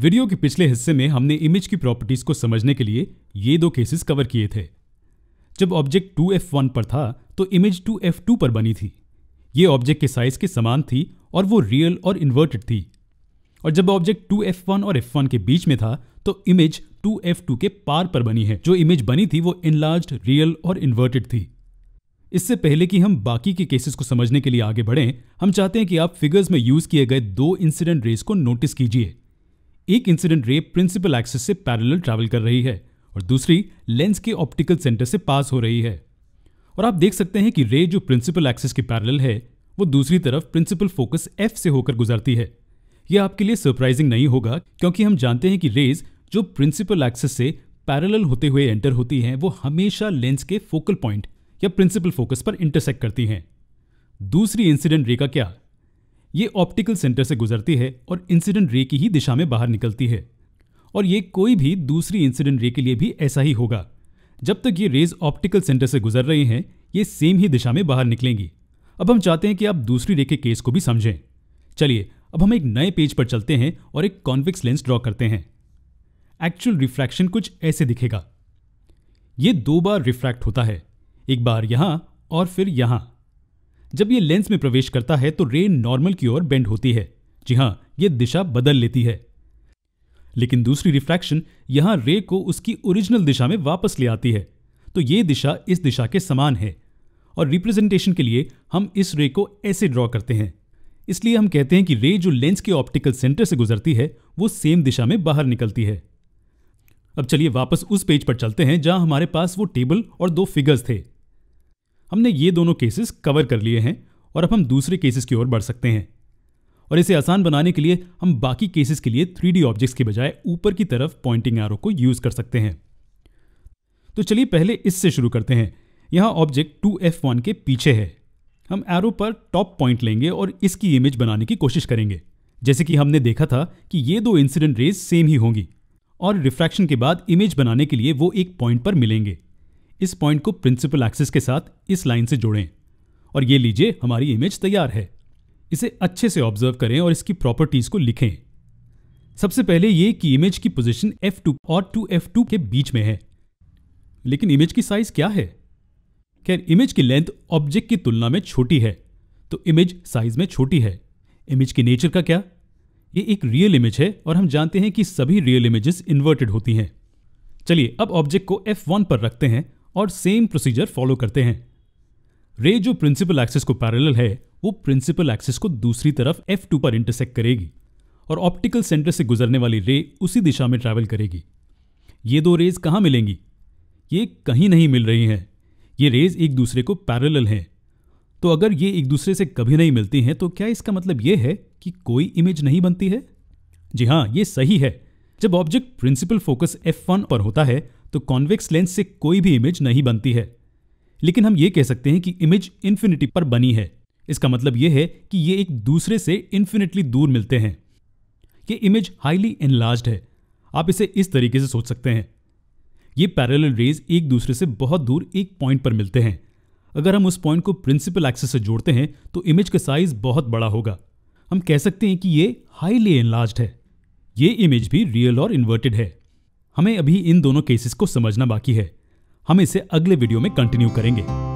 video के पिछले हिस्से में हमने इमेज की प्रॉपर्टीज को समझने के लिए ये दो केसेस कवर किए थे जब ऑब्जेक्ट टू एफ वन पर था तो इमेज टू एफ टू पर बनी थी ये ऑब्जेक्ट के साइज के समान थी और वो रियल और इन्वर्टेड थी और जब ऑब्जेक्ट टू एफ वन और एफ वन के बीच में था तो इमेज टू एफ टू के पार पर बनी है जो इमेज बनी थी वो इनलार्ज रियल और इन्वर्टेड थी इससे पहले कि हम बाकी के केसेस को समझने के लिए आगे बढ़ें हम चाहते हैं कि आप फिगर्स में यूज किए गए दो इंसिडेंट रेस को नोटिस कीजिए एक इंसिडेंट रे प्रिंसिपल एक्सिस से पैरेलल ट्रैवल कर रही है और दूसरी लेंस के ऑप्टिकल सेंटर से पास हो रही है और आप देख सकते हैं कि रे जो प्रिंसिपल एक्सिस के पैरेलल है वो दूसरी तरफ प्रिंसिपल फोकस एफ से होकर गुजरती है यह आपके लिए सरप्राइजिंग नहीं होगा क्योंकि हम जानते हैं कि रेज जो प्रिंसिपल एक्सिस से पैरेलल होते हुए एंटर होती हैं वो हमेशा लेंस के फोकल पॉइंट या प्रिंसिपल फोकस पर इंटरसेक्ट करती हैं दूसरी इंसिडेंट रे का क्या ये ऑप्टिकल सेंटर से गुजरती है और इंसिडेंट रे की ही दिशा में बाहर निकलती है और ये कोई भी दूसरी इंसिडेंट रे के लिए भी ऐसा ही होगा जब तक ये रेज ऑप्टिकल सेंटर से गुजर रही हैं ये सेम ही दिशा में बाहर निकलेंगी अब हम चाहते हैं कि आप दूसरी रे के केस को भी समझें चलिए अब हम एक नए पेज पर चलते हैं और एक कॉन्वेक्स लेंस ड्रॉ करते हैं एक्चुअल रिफ्रैक्शन कुछ ऐसे दिखेगा ये दो बार रिफ्रैक्ट होता है एक बार यहां और फिर यहां जब ये लेंस में प्रवेश करता है तो रे नॉर्मल की ओर बेंड होती है जी हाँ ये दिशा बदल लेती है लेकिन दूसरी रिफ्रैक्शन यहां रे को उसकी ओरिजिनल दिशा में वापस ले आती है तो ये दिशा इस दिशा के समान है और रिप्रेजेंटेशन के लिए हम इस रे को ऐसे ड्रॉ करते हैं इसलिए हम कहते हैं कि रे जो लेंस के ऑप्टिकल सेंटर से गुजरती है वो सेम दिशा में बाहर निकलती है अब चलिए वापस उस पेज पर चलते हैं जहां हमारे पास वो टेबल और दो फिगर्स थे हमने ये दोनों केसेस कवर कर लिए हैं और अब हम दूसरे केसेस की ओर बढ़ सकते हैं और इसे आसान बनाने के लिए हम बाकी केसेस के लिए थ्री ऑब्जेक्ट्स के बजाय ऊपर की तरफ पॉइंटिंग एरो को यूज कर सकते हैं तो चलिए पहले इससे शुरू करते हैं यहाँ ऑब्जेक्ट 2F1 के पीछे है हम एरो पर टॉप पॉइंट लेंगे और इसकी इमेज बनाने की कोशिश करेंगे जैसे कि हमने देखा था कि ये दो इंसिडेंट रेज सेम ही होंगी और रिफ्रैक्शन के बाद इमेज बनाने के लिए वो एक पॉइंट पर मिलेंगे इस पॉइंट को प्रिंसिपल एक्सिस के साथ इस लाइन से जोड़ें और ये लीजिए हमारी इमेज तैयार है इसे अच्छे से ऑब्जर्व करें और इसकी प्रॉपर्टीज को लिखें सबसे पहले ये कि इमेज की पोजीशन F2 और 2F2 के बीच में है लेकिन इमेज की साइज क्या है खैर इमेज की लेंथ ऑब्जेक्ट की तुलना में छोटी है तो इमेज साइज में छोटी है इमेज के नेचर का क्या ये एक रियल इमेज है और हम जानते हैं कि सभी रियल इमेजेस इन्वर्टेड होती हैं चलिए अब ऑब्जेक्ट को F1 पर रखते हैं और सेम प्रोसीजर फॉलो करते हैं रे जो प्रिंसिपल एक्सिस को पैरेलल है वो प्रिंसिपल एक्सिस को दूसरी तरफ एफ टू पर इंटरसेक्ट करेगी और ऑप्टिकल सेंटर से गुजरने वाली रे उसी दिशा में ट्रैवल करेगी ये दो रेज कहाँ मिलेंगी ये कहीं नहीं मिल रही हैं ये रेज एक दूसरे को पैरेलल हैं तो अगर ये एक दूसरे से कभी नहीं मिलती हैं तो क्या इसका मतलब ये है कि कोई इमेज नहीं बनती है जी हाँ ये सही है जब ऑब्जेक्ट प्रिंसिपल फोकस F1 पर होता है तो कॉन्वेक्स लेंस से कोई भी इमेज नहीं बनती है लेकिन हम ये कह सकते हैं कि इमेज इन्फिनिटी पर बनी है इसका मतलब यह है कि ये एक दूसरे से इन्फिनिटली दूर मिलते हैं ये इमेज हाईली इनलार्ज्ड है आप इसे इस तरीके से सोच सकते हैं ये पैरल रेज एक दूसरे से बहुत दूर एक पॉइंट पर मिलते हैं अगर हम उस पॉइंट को प्रिंसिपल एक्सेस से जोड़ते हैं तो इमेज का साइज बहुत बड़ा होगा हम कह सकते हैं कि ये हाईली इनलार्ज्ड है ये इमेज भी रियल और इन्वर्टेड है हमें अभी इन दोनों केसेस को समझना बाकी है हम इसे अगले वीडियो में कंटिन्यू करेंगे